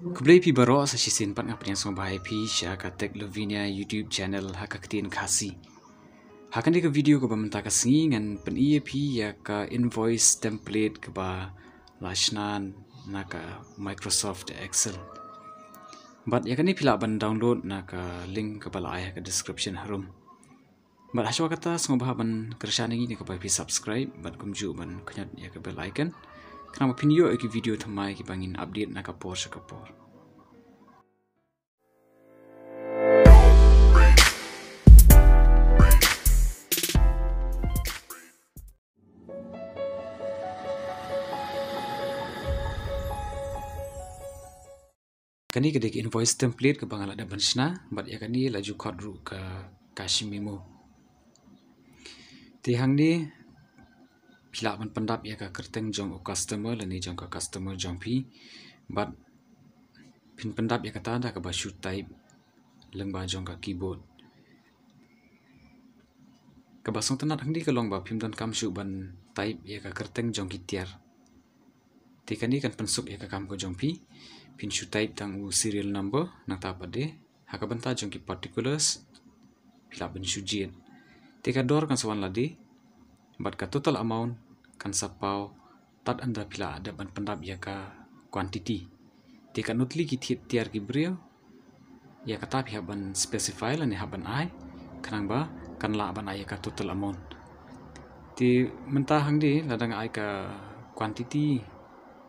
Kublai pi baro sa shi sin pat ngapnya song bahai pi sha katek YouTube channel hakaktin kasi. Hakan dika video ka bamenta ka singi ngan pen iya pi ya ka invoice template ka ba lashnan naka Microsoft Excel. But ya kan ni pila ban download naka link ka bala ayah ka description harum. But haswa kata semua bahaban kerjaan ini ka pi subscribe but kumju ban kanyat ya ka bell icon. Kenapa video yo video thamai ki bangin update na kapor sa kapor. kani dek invoice template ke bangala da bansna bat ya kani laju kodru ke memo. tihang ni phila ban pandap ya ka kerteng jong o customer lani jong ka customer jong but pin pandap ya kata da ka ba shoot type leng ba jong ka keyboard ka basong tanat hang di ka long ba phim don kam shu ban type ya ka kerteng jong ki tiar tikani kan pensuk ya ka kam ko jong shoot type tang u serial number nang ta pade haka banta jong ki particulars phila ban shu jien tika dor kan sowan ladi but ka total amount kan sapau tat andra pila ada ban pendap ya ka quantity ti kan nutli ki thit tiar ki brio ya ka tap ya ban specify lan ya ban ai kanang ba kan la ban ai ya ka total amount ti mentah hang di ladang ai ka quantity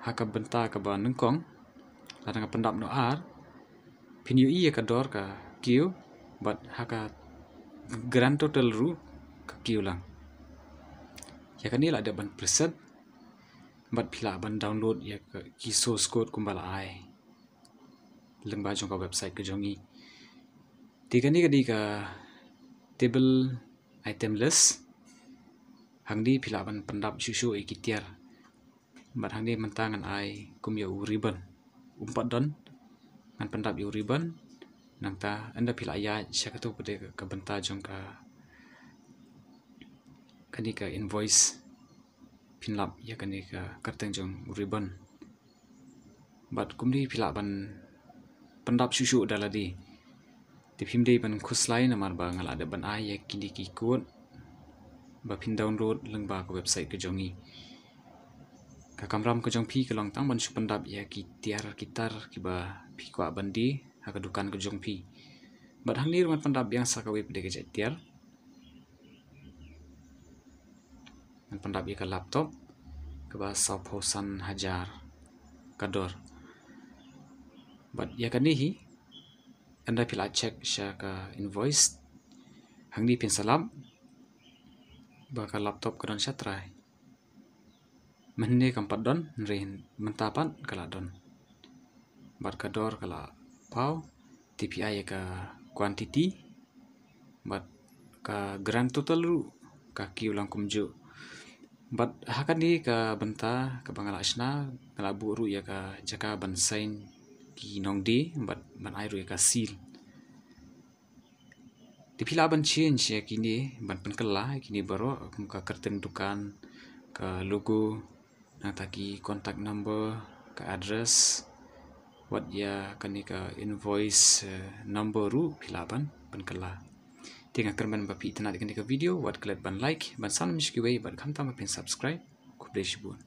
ha ka benta ka ba nengkong ladang pendap no ar pinyu i ya ka dor ka kiu but ha ka grand total ru ka kiu lang ya kan nila ada ban preset bat pila ban download ya ke kiso score kumbal ai leng bajong ka website ke jongi tiga ni kadi ka table item list hang di pila ban pendap susu ikitiar bat hang di mentangan ai kum ya uriban umpat don ngan pendap ya uriban nang ta anda pila ya syakatu pede ka bentajong ka kani ka invoice pinlap kani ka karteng jong ribbon bat kumdi pilak ban pendap susu di film dei ban lain nama ba ngal ada ban ai kini ki kuat ba pin download leng ba ko website ke jongi ka kamram ke jong pi ke long tang ban su pendap ya ki tiar kitar ki ba pi ko ha ke dukan ke jong pi bat hang ni rumah pendap yang ke deke jatiar pendap ia laptop bahasa saphosan hajar kador but ya kan hi anda pila cek sya ke invoice di pin salam baka laptop kadon sya try menne kampat don rehin mentapan ke don buat kador ke pau TPI ya ke quantity but ke grand total lu kaki ulang kumju Bat di ka benta ka bangala asna kala buru ya ka jaka bansain ki di bat ban airu ya ka sil. Di pila ban cien sia kini ban penkela kini baro ka kerten dukan ka logo na taki kontak number ka address wat ya kani ka invoice eh, number ru pila ban penkela. Tengah kerman bapi itu nak dikin video, buat kalian ban like, ban salam mishki wei, bat kamtama pin subscribe, kubleshi buan.